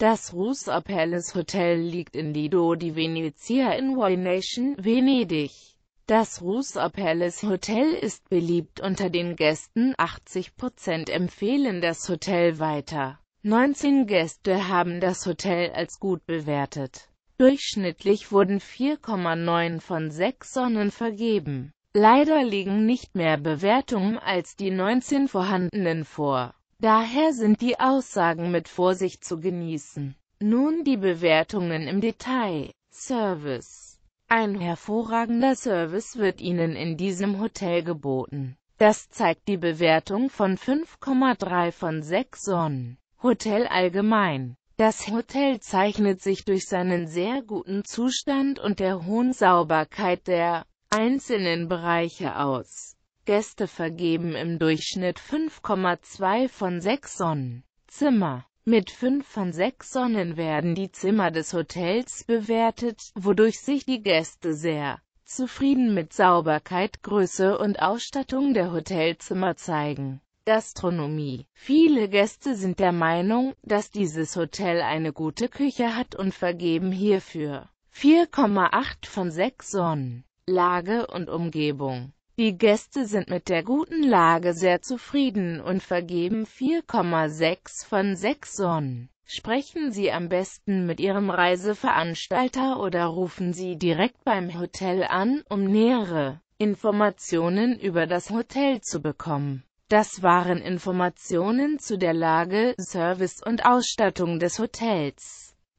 Das Rusa Palace Hotel liegt in Lido di Venezia in Voination, Venedig. Das Rusa Palace Hotel ist beliebt unter den Gästen, 80% empfehlen das Hotel weiter. 19 Gäste haben das Hotel als gut bewertet. Durchschnittlich wurden 4,9 von 6 Sonnen vergeben. Leider liegen nicht mehr Bewertungen als die 19 vorhandenen vor. Daher sind die Aussagen mit Vorsicht zu genießen. Nun die Bewertungen im Detail. Service. Ein hervorragender Service wird Ihnen in diesem Hotel geboten. Das zeigt die Bewertung von 5,3 von 6 Sonnen. Hotel allgemein. Das Hotel zeichnet sich durch seinen sehr guten Zustand und der hohen Sauberkeit der einzelnen Bereiche aus. Gäste vergeben im Durchschnitt 5,2 von 6 Sonnenzimmer. Mit 5 von 6 Sonnen werden die Zimmer des Hotels bewertet, wodurch sich die Gäste sehr zufrieden mit Sauberkeit, Größe und Ausstattung der Hotelzimmer zeigen. Gastronomie. Viele Gäste sind der Meinung, dass dieses Hotel eine gute Küche hat und vergeben hierfür 4,8 von 6 Sonnen. Lage und Umgebung. Die Gäste sind mit der guten Lage sehr zufrieden und vergeben 4,6 von 6 Sonnen. Sprechen Sie am besten mit Ihrem Reiseveranstalter oder rufen Sie direkt beim Hotel an, um nähere Informationen über das Hotel zu bekommen. Das waren Informationen zu der Lage, Service und Ausstattung des Hotels.